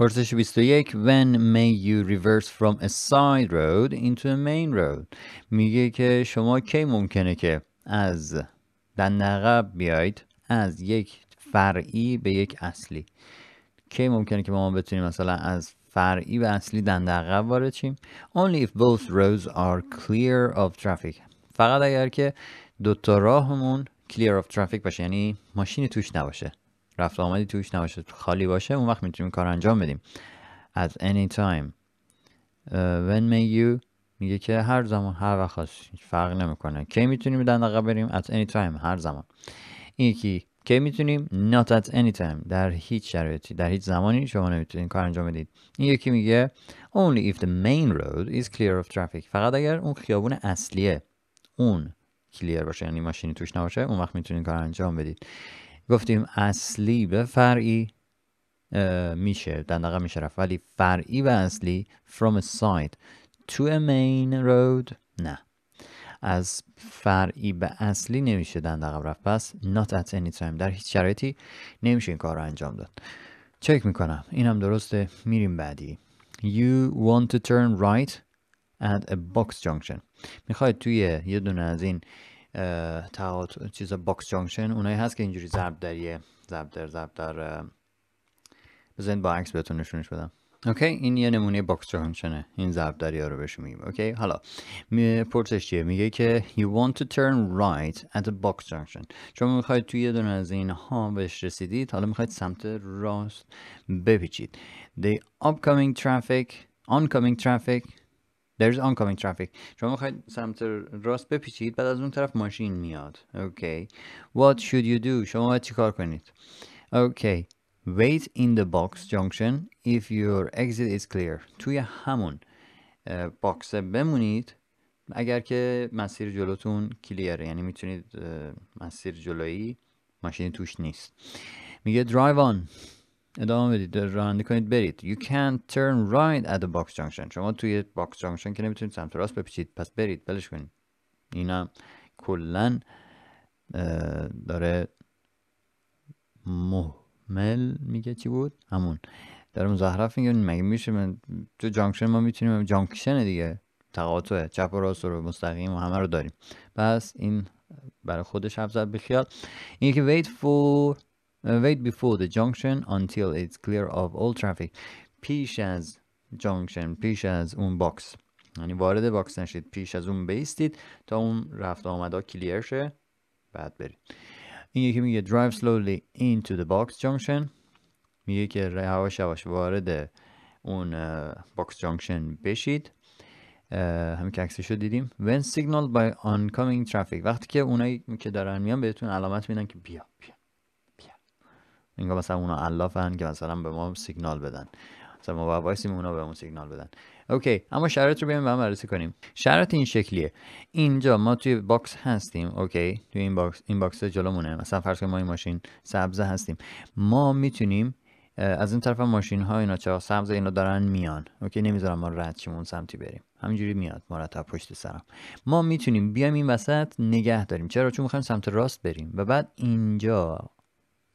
پرسش 21 When may you reverse from a side road into a main road میگه که شما کی ممکنه که از دن بیاید از یک فرعی به یک اصلی کی ممکنه که ما بتونیم مثلا از فرعی به اصلی دندقب عقب وارد شیم only if both roads are clear of traffic فقط اگر که دوتا راهمون clear of traffic باشه یعنی ماشین توش نباشه رفت آمدی توش نباشه خالی باشه اون وقت میتونیم کار انجام بدیم at any time uh, when may you میگه که هر زمان هر وقت خواست فرق نمیکنه کی میتونیم در عقب بریم at any time هر زمان این یکی کی میتونیم not at any time در هیچ شرایطی در هیچ زمانی شما نمیتونید کار انجام بدید این یکی میگه only if the main road is clear of traffic فقط اگر اون خیابون اصلیه اون کلیر باشه یعنی ماشینی توش نباشه اون وقت میتونید کار انجام بدید گفتیم اصلی به فرعی میشه دندقه میشه رفت ولی فرعی به اصلی from a side to a main road نه از فرعی به اصلی نمیشه دندقه رفت پس not at any time در هیچ شرایطی نمیشه این کار رو انجام داد چک میکنم هم درسته میریم بعدی You want to turn right at a box junction میخواید توی یه دونه از این تا چیز باکس جانکشن اونایی هست که اینجوری ضرب دریه ضرب در ضرب در بزنید با عکس بهتون نشونش بدم اوکی این یه نمونه باکس جانکشنه این ضرب دریا رو بهش میگیم اوکی حالا پرسش چیه میگه که you want to turn right at the box junction شما میخواید توی یه دونه از ها بهش رسیدید حالا میخواید سمت راست بپیچید the upcoming traffic oncoming traffic There's oncoming traffic شما میخواید سمت راست بپیچید بعد از اون طرف ماشین میاد okay. What should you do شما باید کار کنید okay. Wait in the box junction if your exit is clear توی همون باکس بمونید اگر که مسیر جلوتون کلیره یعنی میتونید مسیر جلویی ماشین توش نیست میگه drive on ادامه بدید راننده کنید برید You can't turn right at the box junction شما توی باکس جانکشن که نمیتونید سمت راست بپیچید پس برید بلش کنید اینا کلا داره محمل میگه چی بود همون داره مزخرف میگه مگه میشه من تو جانکشن ما میتونیم جانکشن دیگه تقاطع چپ و راست رو مستقیم و همه رو داریم پس این برای خودش حفظت بخیال اینه که wait for Uh, wait before the junction until it's clear of all traffic پیش از جانکشن پیش از اون باکس یعنی وارد باکس نشید پیش از اون بیستید تا اون رفت آمده کلیر شه بعد برید این یکی میگه drive slowly into the box junction میگه که هواش یواش وارد اون باکس uh, جانکشن بشید uh, همین که عکسش دیدیم when signaled by oncoming traffic وقتی که اونایی که دارن میان بهتون علامت میدن که بیا بیا انگار مثلا اونا علافن که مثلا به ما سیگنال بدن مثلا ما وایسیم اونا به ما سیگنال بدن اوکی اما شرط رو بیایم به هم بررسی کنیم شرط این شکلیه اینجا ما توی باکس هستیم اوکی توی این باکس این باکس جلومونه مثلا فرض کنیم ما این ماشین سبز هستیم ما میتونیم از این طرف ماشین ها اینا چه سبز اینا دارن میان اوکی نمیذارم ما رد شیم اون سمتی بریم همینجوری میاد مرتب پشت سرم ما میتونیم بیام این وسط نگه داریم چرا چون میخوایم سمت راست بریم و بعد اینجا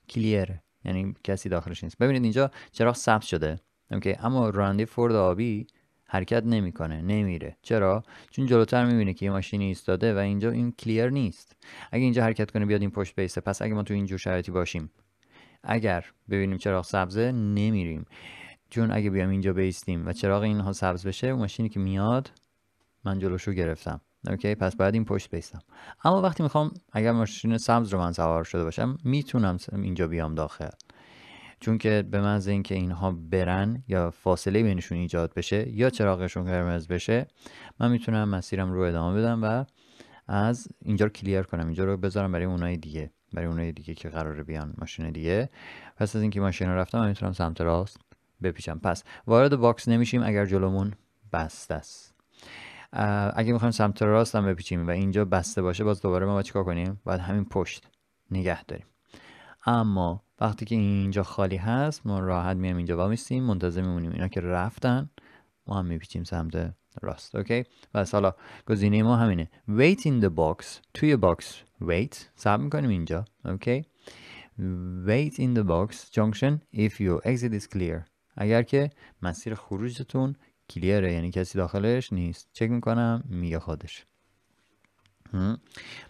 کلیره یعنی کسی داخلش نیست ببینید اینجا چراغ سبز شده اوکی اما راننده فورد آبی حرکت نمیکنه نمیره چرا چون جلوتر میبینه که یه ماشینی ایستاده و اینجا این کلیر نیست اگه اینجا حرکت کنه بیاد این پشت بیسته پس اگه ما تو اینجور شرایطی باشیم اگر ببینیم چراغ سبزه نمیریم چون اگه بیام اینجا بیستیم و چراغ اینها سبز بشه اون ماشینی که میاد من جلوشو گرفتم اوکی پس باید این پشت بیستم اما وقتی میخوام اگر ماشین سبز رو من سوار شده باشم میتونم اینجا بیام داخل چون که به محض اینکه اینها برن یا فاصله بینشون ایجاد بشه یا چراغشون قرمز بشه من میتونم مسیرم رو ادامه بدم و از اینجا رو کلیر کنم اینجا رو بذارم برای اونای دیگه برای اونای دیگه که قراره بیان ماشین دیگه پس از اینکه ماشین رو رفتم میتونم سمت راست بپیچم پس وارد باکس نمیشیم اگر جلومون بسته است اگه میخوایم سمت راست هم بپیچیم و اینجا بسته باشه باز دوباره ما باید چیکار کنیم باید همین پشت نگه داریم اما وقتی که اینجا خالی هست ما راحت میایم اینجا وا منتظر میمونیم اینا که رفتن ما هم میپیچیم سمت راست اوکی پس حالا گزینه ما همینه wait in the box توی باکس wait صبر میکنیم اینجا اوکی wait in the box junction if your exit is clear اگر که مسیر خروجتون کلیره یعنی کسی داخلش نیست چک میکنم میگه خودش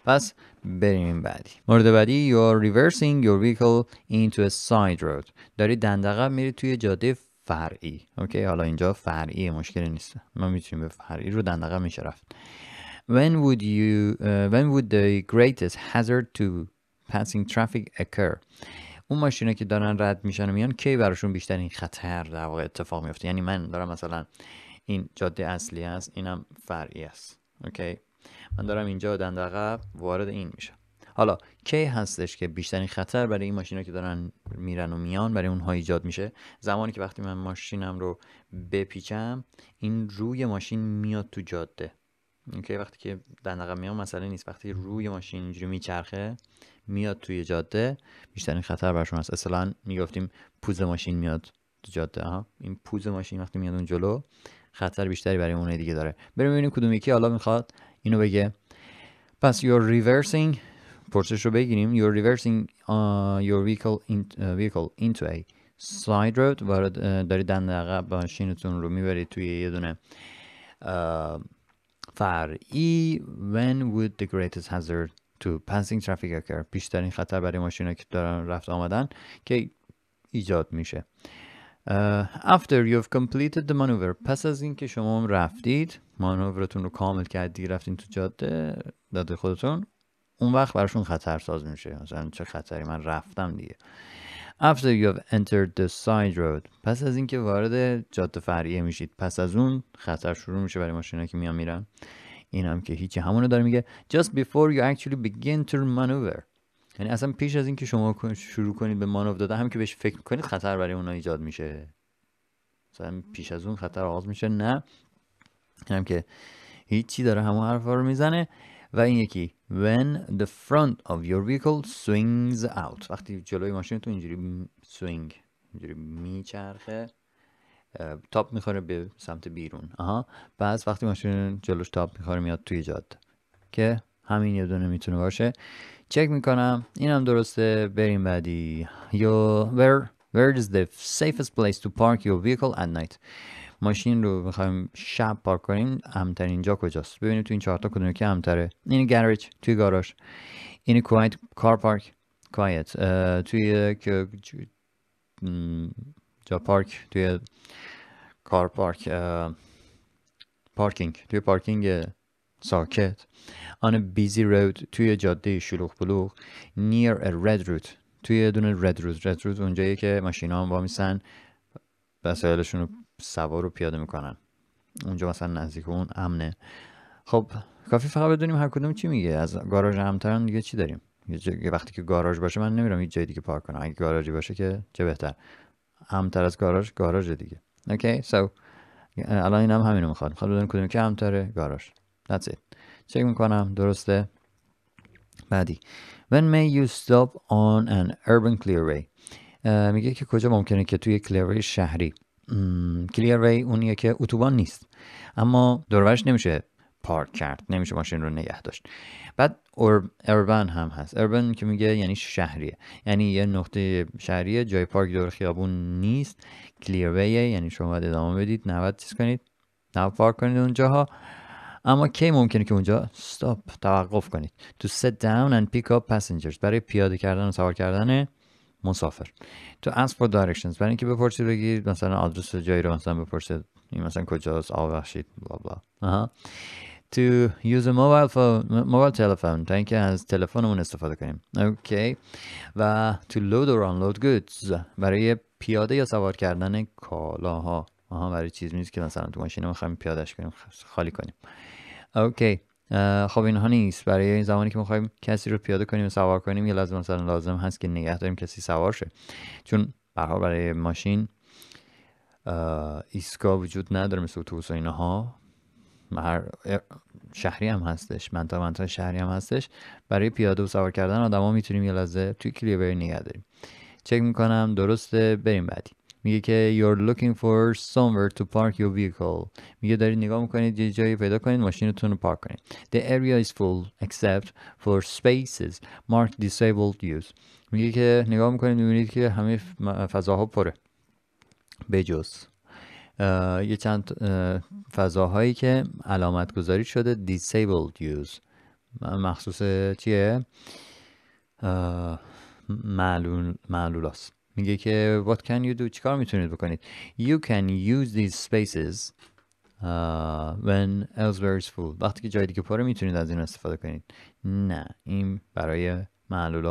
پس بریم بعدی مورد بعدی you are reversing your vehicle into a side road داری دندقه میری توی جاده فرعی اوکی حالا اینجا فرعی مشکل نیست ما میتونیم به فرعی رو دندقه میشه رفت when would you uh, when would the greatest hazard to passing traffic occur اون ماشینا که دارن رد میشن و میان کی براشون بیشتر این خطر در واقع اتفاق میفته یعنی من دارم مثلا این جاده اصلی است اینم فرعی است اوکی من دارم اینجا دند وارد این میشم حالا کی هستش که بیشترین خطر برای این ماشینا که دارن میرن و میان برای اونها ایجاد میشه زمانی که وقتی من ماشینم رو بپیچم این روی ماشین میاد تو جاده اینکه وقتی که دندقم میام مسئله نیست وقتی روی ماشین اینجوری میچرخه میاد توی جاده بیشترین خطر برشون هست اصلا میگفتیم پوز ماشین میاد تو جاده ها این پوز ماشین وقتی میاد اون جلو خطر بیشتری برای اون دیگه داره بریم ببینیم کدوم یکی حالا میخواد اینو بگه پس یور reversing پرسش رو بگیریم یور reversing uh, your vehicle, in, uh, vehicle into a side road دارید دنده عقب ماشینتون رو میبرید توی یه دونه فرعی when would the greatest hazard to passing traffic occur بیشترین خطر برای ماشینا که دارن رفت آمدن که ایجاد میشه uh, after you've completed the maneuver پس از اینکه شما رفتید مانورتون رو کامل کردی رفتین تو جاده داده خودتون اون وقت براشون خطر ساز میشه مثلا چه خطری من رفتم دیگه After you have entered the side road پس از اینکه وارد جاده فرعیه میشید پس از اون خطر شروع میشه برای ماشینا که میان میرن این هم که هیچی همونو داره میگه just before you actually begin to maneuver یعنی اصلا پیش از اینکه شما شروع کنید به مانور دادن هم که بهش فکر کنید خطر برای اونها ایجاد میشه مثلا پیش از اون خطر آغاز میشه نه هم که هیچی داره همون حرفا رو میزنه و این یکی when the front of your vehicle swings out وقتی جلوی تو اینجوری swing اینجوری میچرخه تاپ میخوره به سمت بیرون آها بعض وقتی ماشین جلوش تاپ میخوره میاد توی جاده که همین یه دونه میتونه باشه چک میکنم اینم درسته بریم بعدی your where where is the safest place to park your vehicle at night ماشین رو میخوایم شب پارک کنیم امتر اینجا کجاست ببینیم تو این چهارتا کدومی که امتره این گرج توی گاراژ این کوایت کار پارک کوایت توی جا پارک توی کار پارک پارکینگ توی پارکینگ ساکت آن بیزی رود توی جاده شلوغ بلوغ نیر رد روت توی دونه رد رود رد روت اونجایی که ماشینا هم وامیسن وسایلشون رو سوار رو پیاده میکنن اونجا مثلا نزدیک اون امنه خب کافی فقط بدونیم هر کدوم چی میگه از گاراژ همتران دیگه چی داریم یه وقتی که گاراژ باشه من نمیرم هیچ جای دیگه پارک کنم اگه گاراژی باشه که چه بهتر همتر از گاراژ گاراژ دیگه اوکی سو الان اینم همینو میخوام. میخواد بدونیم کدوم که همتره گاراژ that's it چک میکنم درسته بعدی when may you stop on an urban clearway میگه که کجا ممکنه که توی کلیری شهری کلیر وی اونیه که اتوبان نیست اما دورورش نمیشه پارک کرد نمیشه ماشین رو نگه داشت بعد اربن هم هست اربن که میگه یعنی شهریه یعنی یه نقطه شهریه جای پارک دور خیابون نیست وی یعنی شما باید ادامه بدید باید چیز کنید نه پارک کنید اونجاها اما کی ممکنه که اونجا استاپ توقف کنید تو sit down and پیک up passengers برای پیاده کردن و سوار کردن مسافر تو ask for directions برای اینکه بپرسید بگید مثلا آدرس جایی رو مثلا بپرسید این مثلا کجاست آ بخشید بلا بلا آها to use a mobile telephone تا اینکه از تلفنمون استفاده کنیم اوکی و to load or unload گودز برای پیاده یا سوار کردن کالاها آها برای چیز میز که مثلا تو ماشین میخوایم پیادهش کنیم خالی کنیم اوکی خب اینها نیست برای این زمانی که میخوایم کسی رو پیاده کنیم و سوار کنیم یه لازم مثلا لازم هست که نگه داریم کسی سوار شه چون برها برای ماشین ایسکا وجود نداره مثل اتوبوس و اینها شهری هم هستش منطقه منطقه شهری هم هستش برای پیاده و سوار کردن آدما میتونیم یه لحظه توی کلیوری نگه داریم چک میکنم درسته بریم بعدی میگه که you're looking for somewhere to park your vehicle میگه دارید نگاه میکنید یه جایی پیدا کنید ماشینتون رو پارک کنید the area is full except for spaces marked disabled use میگه که نگاه میکنید میبینید که همه فضاها پره بجز یه چند فضاهایی که علامت گذاری شده disabled use مخصوص چیه معلول معلول میگه که what can you do چیکار میتونید بکنید you can use these spaces uh, when elsewhere is full وقتی که جای دیگه پره میتونید از این استفاده کنید نه این برای معلول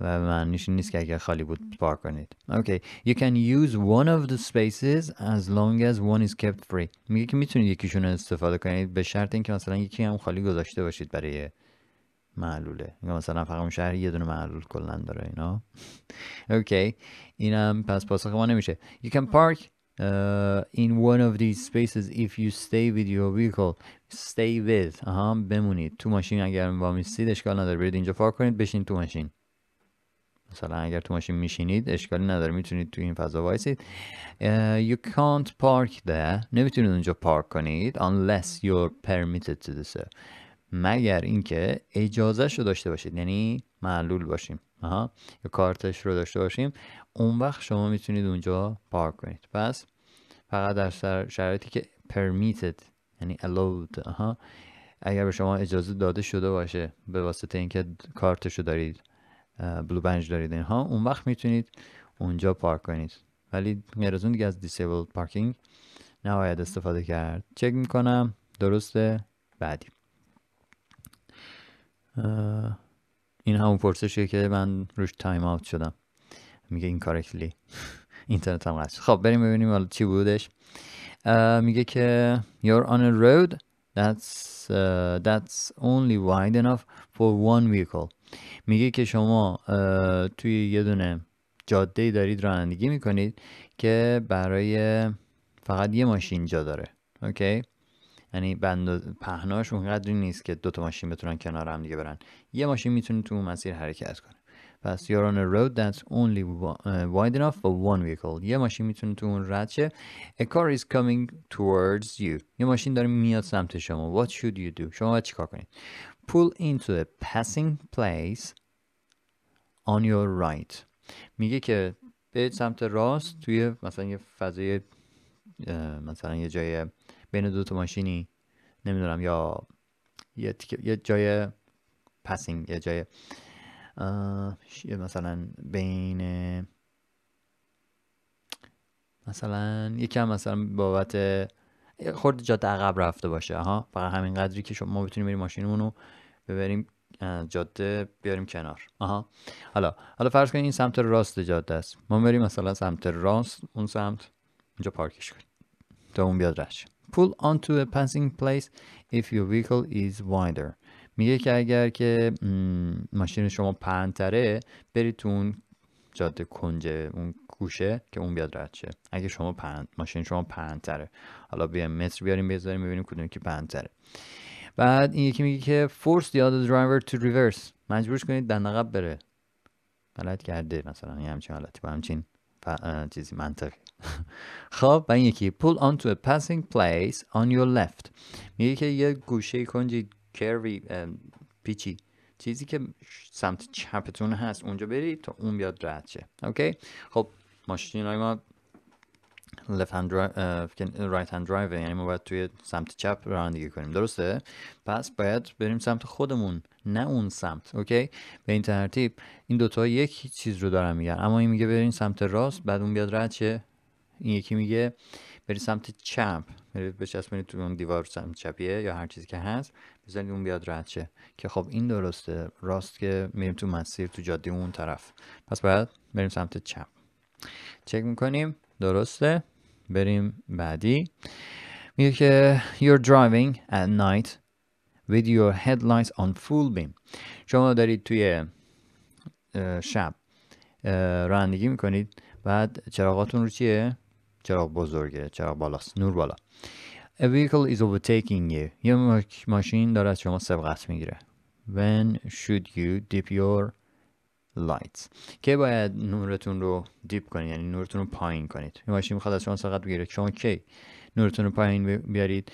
و معنیش نیست که اگر خالی بود پارک کنید اوکی okay. you can use one of the spaces as long as one is kept free میگه که میتونید یکیشون استفاده کنید به شرط اینکه مثلا یکی هم خالی گذاشته باشید برای معلوله مثلا فقط اون شهر یه دونه معلول کلا داره اینا اوکی اینم پس پاسخ ما نمیشه you can park Uh, in one of these spaces if you stay with your vehicle stay with آها بمونید تو ماشین اگر وامیستید اشکال نداره برید اینجا پارک کنید بشین تو ماشین مثلا اگر تو ماشین میشینید اشکالی نداره میتونید تو این فضا وایسید uh, you can't park there نمیتونید اونجا پارک کنید unless you're permitted to do so مگر اینکه اجازهش رو داشته باشید یعنی معلول باشیم آها. یا کارتش رو داشته باشیم اون وقت شما میتونید اونجا پارک کنید پس فقط در شرایطی که permitted یعنی allowed آها. اگر به شما اجازه داده شده باشه به واسطه اینکه کارتش رو دارید بلو بنج دارید اینها اون وقت میتونید اونجا پارک کنید ولی غیر از اون دیگه از دیسیبل پارکینگ نباید استفاده کرد چک میکنم درسته بعدی این همون پرسشیه که من روش تایم آوت شدم میگه این کارکلی اینترنت هم خب بریم ببینیم حالا چی بودش میگه که you're on a road that's uh, that's only wide enough for one vehicle میگه که شما توی یه دونه جاده دارید رانندگی میکنید که برای فقط یه ماشین جا داره اوکی یعنی بند پهناش اونقدر نیست که دو تا ماشین بتونن کنار هم دیگه برن یه ماشین میتونه تو اون مسیر حرکت کنه پس you're on a road that's only uh, wide enough for one vehicle یه ماشین میتونه تو اون رد شه a car is coming towards you یه ماشین داره میاد سمت شما what should you do شما باید چیکار کنید pull into a passing place on your right میگه که به سمت راست توی مثلا یه فضای مثلا یه جای بین دو تا ماشینی نمیدونم یا یه, یه جای پسینگ یه جای مثلا بین مثلا یکم مثلا بابت خورد جاده عقب رفته باشه ها فقط همین قدری که شما ما بتونیم بریم ماشینمون رو ببریم جاده بیاریم کنار آها حالا حالا فرض کنید این سمت راست جاده است ما بریم مثلا سمت راست اون سمت اونجا پارکش کنیم تا اون بیاد رد pull onto a passing place if your vehicle is wider میگه که اگر که ماشین شما پهنتره برید تو اون جاده کنجه اون گوشه که اون بیاد رد شه اگه شما ماشین شما پهنتره حالا بیا متر بیاریم بذاریم ببینیم کدوم که پهنتره بعد این یکی میگه که force the other driver to reverse مجبورش کنید دندقب بره غلط کرده مثلا یه همچین حالتی با چیزی منطقی خب و این یکی pull onto a passing place on your left میگه که یه گوشه کنجی کروی پیچی چیزی که سمت چپتون هست اونجا برید تا اون بیاد رد شه اوکی خب ماشین های ما left hand right hand یعنی ما باید توی سمت چپ رانندگی کنیم درسته پس باید بریم سمت خودمون نه اون سمت اوکی به این ترتیب این دوتا یک چیز رو دارن میگن اما این میگه برین سمت راست بعد اون بیاد رد چه این یکی میگه بری سمت چپ بچسبونید تو اون دیوار سمت چپیه یا هر چیزی که هست بزنید اون بیاد رد شه که خب این درسته راست که میریم تو مسیر تو جاده اون طرف پس بعد بریم سمت چپ چک میکنیم درسته بریم بعدی میگه که you're driving at night with your headlights on full beam شما دارید توی شب رانندگی میکنید بعد چراغاتون رو چیه؟ چراغ بزرگه چراغ بالاست نور بالا A vehicle is overtaking you یه ماشین داره از شما سبقت میگیره When should you dip your lights که باید نورتون رو دیپ کنید یعنی نورتون رو پایین کنید یه ماشین میخواد از شما سبقت بگیره شما کی نورتون رو پایین بیارید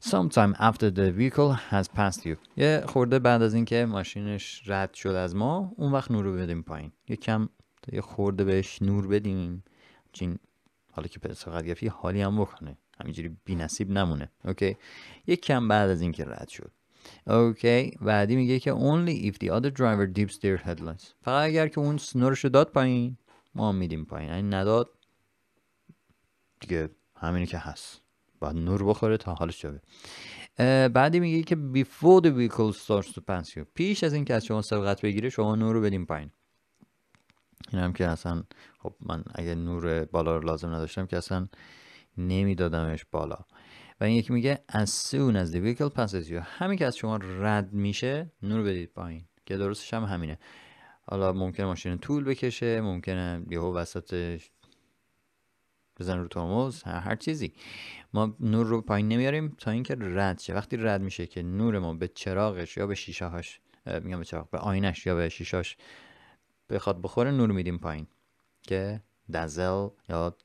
sometime after the vehicle has passed you یه خورده بعد از اینکه ماشینش رد شد از ما اون وقت نور رو بدیم پایین یه کم یه خورده بهش نور بدیم چین حالا که پساقتگرفی حالی هم بکنه همینجوری بی نصیب نمونه اوکی یه کم بعد از اینکه رد شد اوکی بعدی میگه که only if the other driver dips their headlights فقط اگر که اون سنورش داد پایین ما میدیم پایین این یعنی نداد دیگه همینی که هست باید نور بخوره تا حالش جا بعدی میگه که before the vehicle starts to pass پیش از اینکه از شما سبقت بگیره شما نور رو بدیم پایین این هم که اصلا خب من اگه نور بالا رو لازم نداشتم که اصلا نمیدادمش بالا و این یکی میگه as soon as the vehicle you همین که از شما رد میشه نور بدید پایین که درستش هم همینه حالا ممکنه ماشین طول بکشه ممکنه یهو وسط بزن رو ترمز هر چیزی ما نور رو پایین نمیاریم تا اینکه رد شه وقتی رد میشه که نور ما به چراغش یا به شیشه هاش میگم به چراغ به آینش یا به شیشاش بخواد بخوره نور میدیم پایین که دزل یا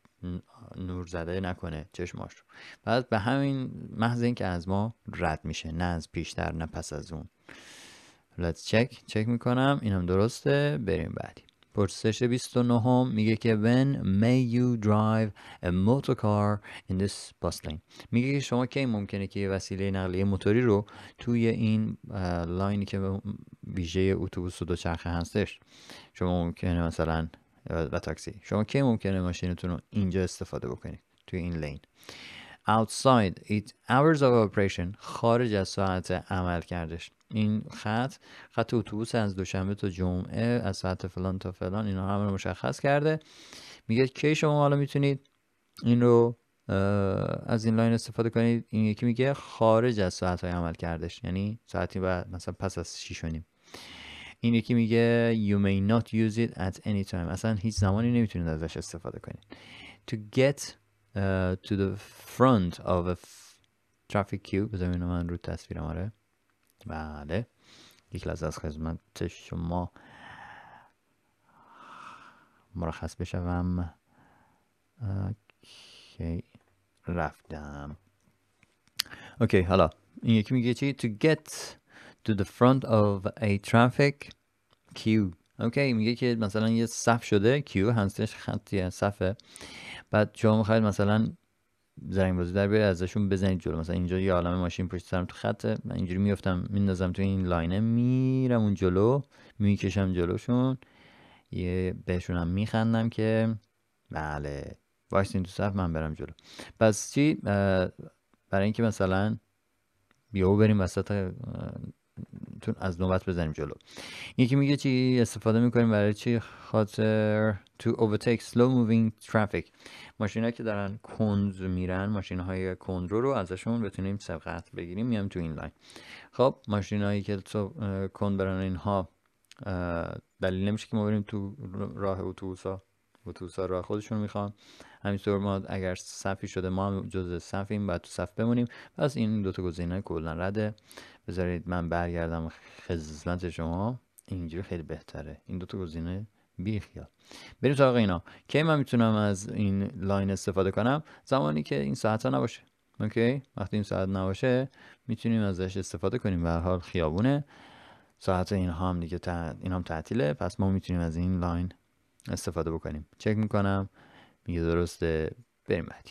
نور زده نکنه چشماش رو بعد به همین محض اینکه از ما رد میشه نه از پیشتر نه پس از اون let's check چک میکنم اینم درسته بریم بعدی پرسش 29 میگه که when may you drive a motor car in this bus lane میگه که شما کی ممکنه که وسیله نقلیه موتوری رو توی این لاینی که ویژه اتوبوس و دوچرخه هستش شما ممکنه مثلا و تاکسی شما کی ممکنه ماشینتون رو اینجا استفاده بکنید توی این لین outside its hours of operation خارج از ساعت عمل کردش این خط خط اتوبوس از دوشنبه تا جمعه از ساعت فلان تا فلان اینا همه رو مشخص کرده میگه کی شما حالا میتونید این رو از این لاین استفاده کنید این یکی میگه خارج از ساعت های عمل کردش یعنی ساعتی بعد مثلا پس از 6 این یکی میگه you may not use it at any time اصلا هیچ زمانی نمیتونید ازش استفاده کنید to get uh, to the front of a traffic queue بذارم من رو تصویرم آره بله یک لحظه از خدمت شما مرخص بشوم اوکی رفتم اوکی حالا این یکی میگه چی to get to the front of a traffic queue اوکی میگه که مثلا یه صف شده کیو هستش خطی صفه بعد شما میخواید مثلا زنگ بازی در بیاری ازشون بزنید جلو مثلا اینجا یه عالمه ماشین پشت سرم تو خطه من اینجوری میفتم میندازم تو این لاینه میرم اون جلو میکشم جلوشون یه بهشونم میخندم که بله وایسین تو صف من برم جلو پس چی برای اینکه مثلا او بریم وسط تون از نوبت بزنیم جلو یکی میگه چی استفاده میکنیم برای چی خاطر تو overtake slow moving traffic ماشین که دارن کند میرن ماشین های کند رو ازشون بتونیم سبقت بگیریم میام تو این لاین خب ماشین هایی که کند برن اینها دلیل نمیشه که ما بریم تو راه اتوبوس ها راه خودشون میخوان همینطور ما اگر صفی شده ما هم جزء صفیم باید تو صف بمونیم پس این دوتا گزینه کلا رده بذارید من برگردم خدمت شما اینجوری خیلی بهتره این دوتا گزینه خیال بریم سراغ اینا کی من میتونم از این لاین استفاده کنم زمانی که این ساعت ها نباشه اوکی وقتی این ساعت نباشه میتونیم ازش استفاده کنیم به حال خیابونه ساعت این هم دیگه تا... این هم تعطیله پس ما میتونیم از این لاین استفاده بکنیم چک میکنم میگه درسته بریم بعدی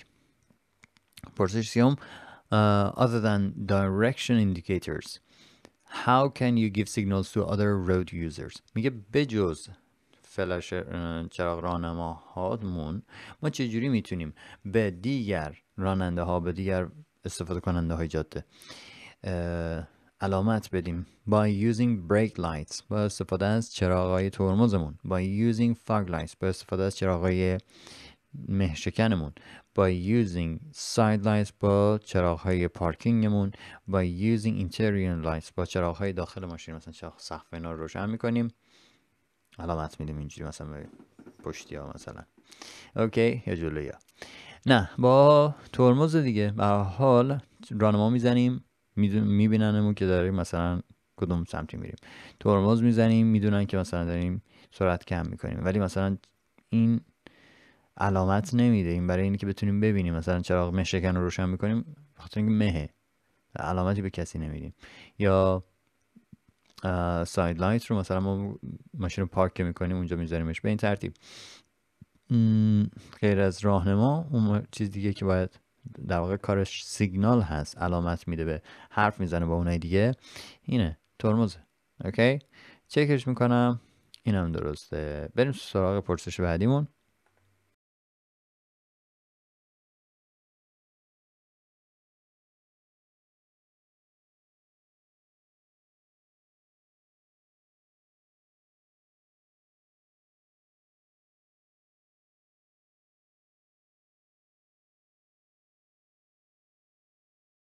پرسش سیوم other than direction indicators how can you give signals to other road users میگه بجز فلش چراغ راهنما هادمون ما چجوری میتونیم به دیگر راننده ها به دیگر استفاده کننده های جاده علامت بدیم by using brake lights با استفاده از چراغ های ترمزمون by using fog lights با استفاده از چراغ های مهشکنمون با using side lights با چراغ های پارکینگمون با using interior lights با چراغ های داخل ماشین مثلا چراغ سقف اینا رو روشن میکنیم علامت میدیم اینجوری مثلا به پشتی ها مثلا اوکی یا جلوی ها نه با ترمز دیگه به حال رانما میزنیم میبیننمون که داریم مثلا کدوم سمتی میریم ترمز میزنیم میدونن که مثلا داریم سرعت کم میکنیم ولی مثلا این علامت نمیده این برای اینکه بتونیم ببینیم مثلا چراغ مشکن رو روشن میکنیم خاطر اینکه مهه علامتی به کسی نمیدیم یا ساید لایت رو مثلا ما ماشین رو پارک میکنیم اونجا میذاریمش به این ترتیب غیر از راهنما اون چیز دیگه که باید در واقع کارش سیگنال هست علامت میده به حرف میزنه با اونای دیگه اینه ترمزه اوکی چکش میکنم اینم درسته بریم سراغ پرسش بعدیمون